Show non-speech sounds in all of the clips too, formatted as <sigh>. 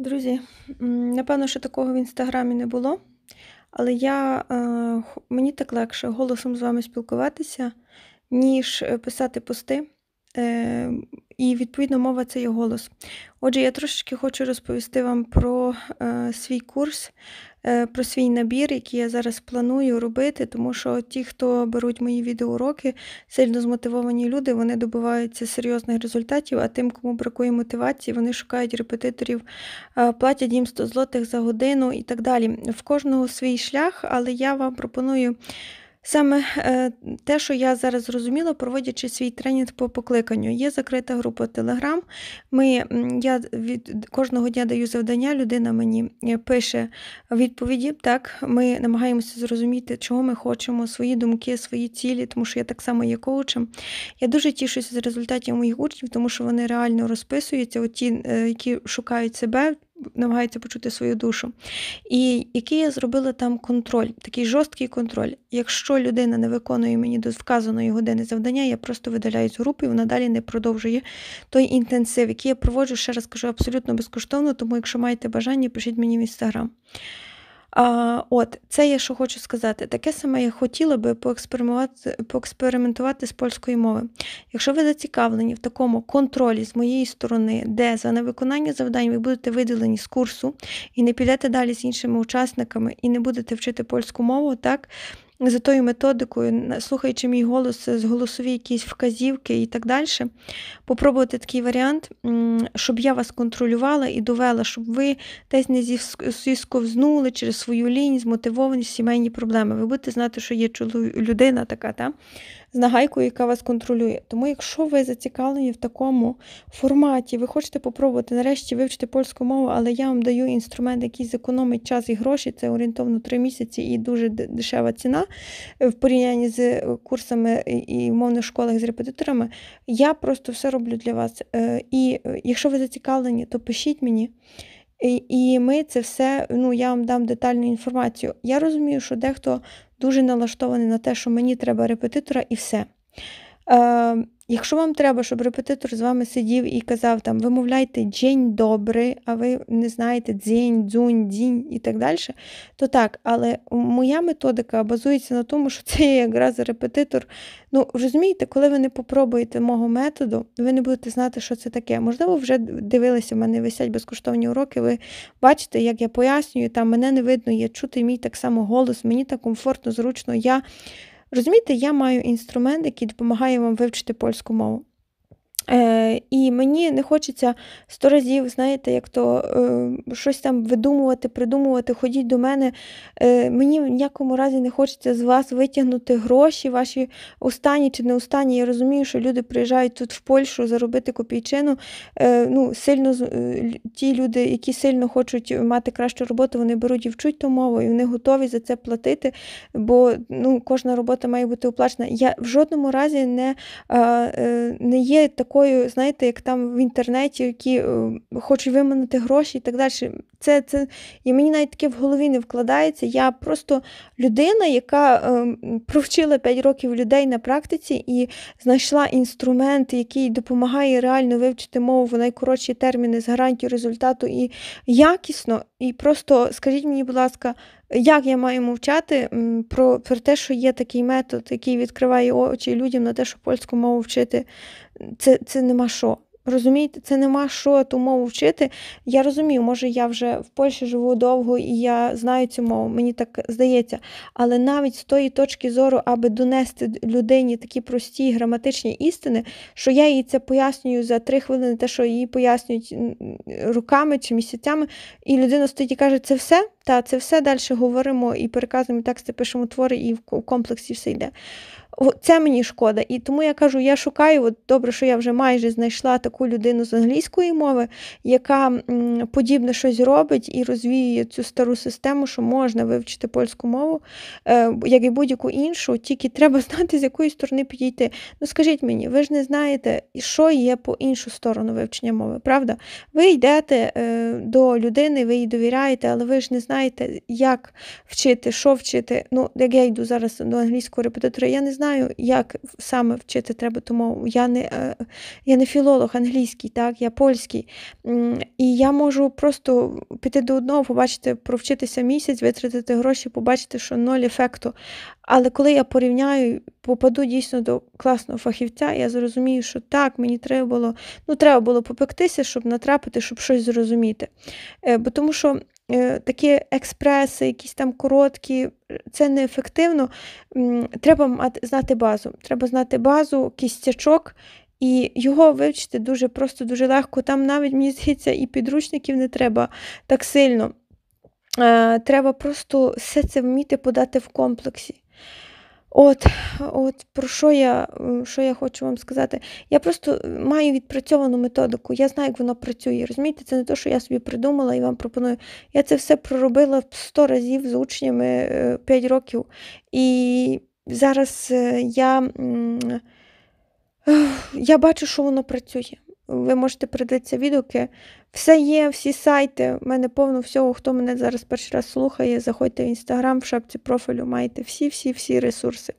Друзі, напевно, що такого в інстаграмі не було, але я, е, мені так легше голосом з вами спілкуватися, ніж е, писати пости. Е, і, відповідно, мова це є голос. Отже, я трошечки хочу розповісти вам про е, свій курс, е, про свій набір, який я зараз планую робити, тому що ті, хто беруть мої відеоуроки, сильно змотивовані люди, вони добиваються серйозних результатів, а тим, кому бракує мотивації, вони шукають репетиторів, платять їм 100 злотих за годину і так далі. В кожного свій шлях, але я вам пропоную. Саме е, те, що я зараз зрозуміла, проводячи свій тренінг по покликанню, є закрита група Телеграм. Ми, Я від кожного дня даю завдання, людина мені е, пише відповіді. Так, Ми намагаємося зрозуміти, чого ми хочемо, свої думки, свої цілі, тому що я так само є коучем. Я дуже тішуся з результатів моїх учнів, тому що вони реально розписуються, от ті, е, які шукають себе, намагаються почути свою душу, і який я зробила там контроль, такий жорсткий контроль. Якщо людина не виконує мені до вказаної години завдання, я просто видаляю з групи, вона далі не продовжує той інтенсив, який я проводжу, ще раз кажу, абсолютно безкоштовно, тому якщо маєте бажання, пишіть мені в інстаграм. А, От, це я що хочу сказати. Таке саме я хотіла би поекспериментувати, поекспериментувати з польської мови. Якщо ви зацікавлені в такому контролі з моєї сторони, де за невиконання завдань ви будете виділені з курсу і не підете далі з іншими учасниками, і не будете вчити польську мову, так за тою методикою, слухаючи мій голос з голосові якісь вказівки і так далі, попробувати такий варіант, щоб я вас контролювала і довела, щоб ви десь не зісковзнули через свою лінь, змотивованість, сімейні проблеми. Ви будете знати, що є людина така, та? з нагайкою, яка вас контролює. Тому, якщо ви зацікавлені в такому форматі, ви хочете спробувати нарешті вивчити польську мову, але я вам даю інструмент, який зекономить час і гроші. Це орієнтовно 3 місяці і дуже дешева ціна е, в порівнянні з е, курсами і мовних школах з репетиторами. Я просто все роблю для вас. Е, і якщо ви зацікавлені, то пишіть мені. І ми це все, ну я вам дам детальну інформацію. Я розумію, що дехто дуже налаштований на те, що мені треба репетитора, і все. Е, Якщо вам треба, щоб репетитор з вами сидів і казав, там, вимовляйте «джень добрий», а ви не знаєте дзінь, дзунь, дзінь і так далі, то так, але моя методика базується на тому, що <laughs> це якраз репетитор. Ну, розумієте, коли ви не попробуєте мого методу, ви не будете знати, що це таке. Можливо, вже дивилися, в мене висять безкоштовні уроки, ви бачите, як я пояснюю, там мене не видно, я чути мій так само голос, мені так комфортно, зручно. я... Розумієте, я маю інструмент, який допомагає вам вивчити польську мову. Е, І мені не хочеться сто разів, знаєте, як то е, щось там видумувати, придумувати, ходіть до мене. Е, Мені в ніякому разі не хочеться з вас витягнути гроші, ваші останні чи не останні. Я розумію, що люди приїжджають тут в Польщу заробити копійчину. Е, ну, сильно е, Ті люди, які сильно хочуть мати кращу роботу, вони беруть і вчуть ту мову, і вони готові за це платити, бо ну, кожна робота має бути оплачена. Я в жодному разі не, е, е не є такою якою, знаєте, як там в інтернеті, які е, хочуть виманити гроші і так далі. Це, це, І мені навіть таке в голові не вкладається. Я просто людина, яка е, провчила 5 років людей на практиці і знайшла інструмент, який допомагає реально вивчити мову в найкоротші терміни з гарантією результату і якісно. І просто скажіть мені, будь ласка, як я маю мовчати про про те, що є такий метод, який відкриває очі людям на те, що польську мову вчити, це це нема що. Розумієте, це нема що ту мову вчити. Я розумію, може, я вже в Польщі живу довго і я знаю цю мову, мені так здається. Але навіть з тої точки зору, аби донести людині такі прості граматичні істини, що я їй це пояснюю за три хвилини, те, що їй пояснюють руками чи місяцями, і людина стоїть і каже, це все. Та це все далі говоримо і переказуємо тексти, пишемо твори, і в комплексі все йде це мені шкода. І тому я кажу, я шукаю, от добре, що я вже майже знайшла таку людину з англійської мови, яка подібне щось робить і розвіює цю стару систему, що можна вивчити польську мову, е, як і будь-яку іншу, тільки треба <laughs> знати, з якої сторони підійти. Ну скажіть мені, ви ж не знаєте, що є по іншу сторону вивчення мови, правда? Ви йдете е, до людини, ви їй довіряєте, але ви ж не знаєте, як вчити, що вчити. Ну, як я йду зараз до англійського репетитора, я не знаю знаю, як саме вчити треба ту мову. Я не е, я не філолог англійський, так, я польський. І я можу просто піти до одного, побачити, провчитися місяць, витратити гроші, побачити, що ноль ефекту. Але коли я порівняю, попаду дійсно до класного фахівця, я зрозумію, що так, мені треба було ну, треба було попектися, щоб натрапити, щоб щось зрозуміти. Е, бо тому що Е, такі експреси, якісь там короткі, це неефективно. Треба знати базу. Треба знати базу, кістячок. І його вивчити дуже просто, дуже легко. Там навіть, мені здається, і підручників не треба так сильно. Е, треба просто все це вміти подати в комплексі. От, от про що я е, що я хочу вам сказати? Я просто е, маю відпрацьовану методику, я знаю, як воно працює. Розумієте, це не те, що я собі придумала і вам пропоную. Я це все проробила 100 разів з учнями 5 е, років. І зараз я, я бачу, що воно працює ви можете придивитися відгуки. Все є, всі сайти. в мене повно всього, хто мене зараз перший раз слухає, заходьте в інстаграм, в шапці профілю маєте всі-всі-всі ресурси.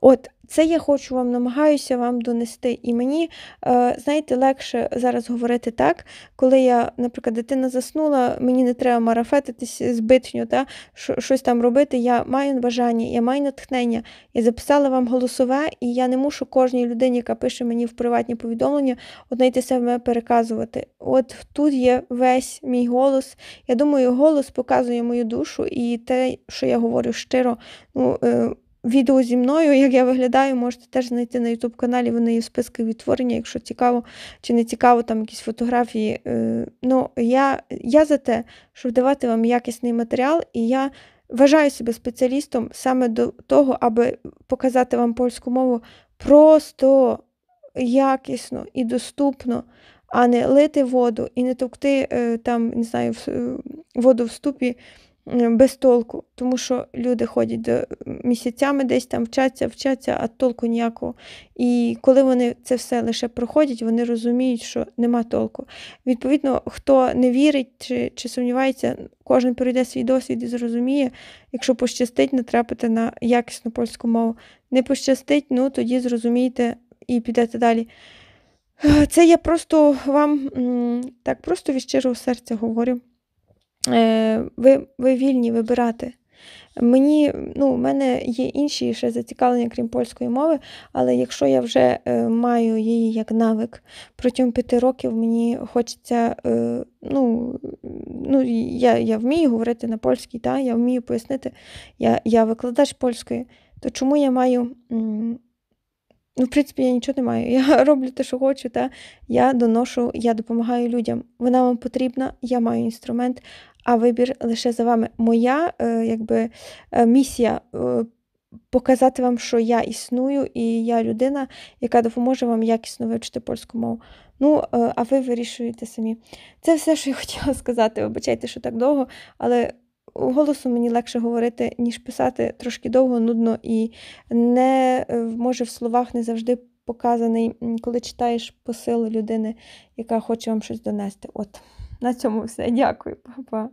От це я хочу вам намагаюся вам донести. І мені, е, знаєте, легше зараз говорити так, коли я, наприклад, дитина заснула, мені не треба марафетитись збитньо, та, щось там робити. Я маю бажання, я маю натхнення. Я записала вам голосове, і я не мушу кожній людині, яка пише мені в приватні повідомлення, одне й те саме переказувати. От тут є весь мій голос. Я думаю, голос показує мою душу і те, що я говорю щиро. ну, е, відео зі мною, як я виглядаю, можете теж знайти на ютуб каналі вони є в списки відтворення, якщо цікаво чи не цікаво, там якісь фотографії. Е, ну, Я я за те, щоб давати вам якісний матеріал, і я вважаю себе спеціалістом саме до того, аби показати вам польську мову просто якісно і доступно. А не лити воду і не товкти е, там, не знаю, воду в ступі без толку, тому що люди ходять до місяцями, десь там вчаться, вчаться, а толку ніякого. І коли вони це все лише проходять, вони розуміють, що нема толку. Відповідно, хто не вірить чи чи сумнівається, кожен пройде свій досвід і зрозуміє, якщо пощастить, натрапити на якісну польську мову. Не пощастить, ну тоді зрозумієте і підете далі. Це я просто вам так просто від щирого серця говорю. Е, ви ви вільні вибирати. Мені, ну, У мене є інші ще зацікавлення, крім польської мови, але якщо я вже е, маю її як навик, протягом п'яти років мені хочеться, е, ну, ну, я я вмію говорити на польській, та, я вмію пояснити, я я викладач польської, то чому я маю. Ну, в принципі, я нічого не маю. Я <laughs> роблю те, що хочу, та я доношу, я допомагаю людям. Вона вам потрібна, я маю інструмент, а вибір лише за вами. Моя е, якби, е, місія е, показати вам, що я існую, і я людина, яка допоможе вам якісно вивчити польську мову. Ну, а ви вирішуєте самі. Це все, що я <laughs> хотіла сказати. Вибачайте, що так довго, але голосу мені легше говорити, ніж писати трошки довго, нудно і не може в словах не завжди. Показаний, коли читаєш посил людини, яка хоче вам щось донести. От. На цьому все. Дякую, Па-па.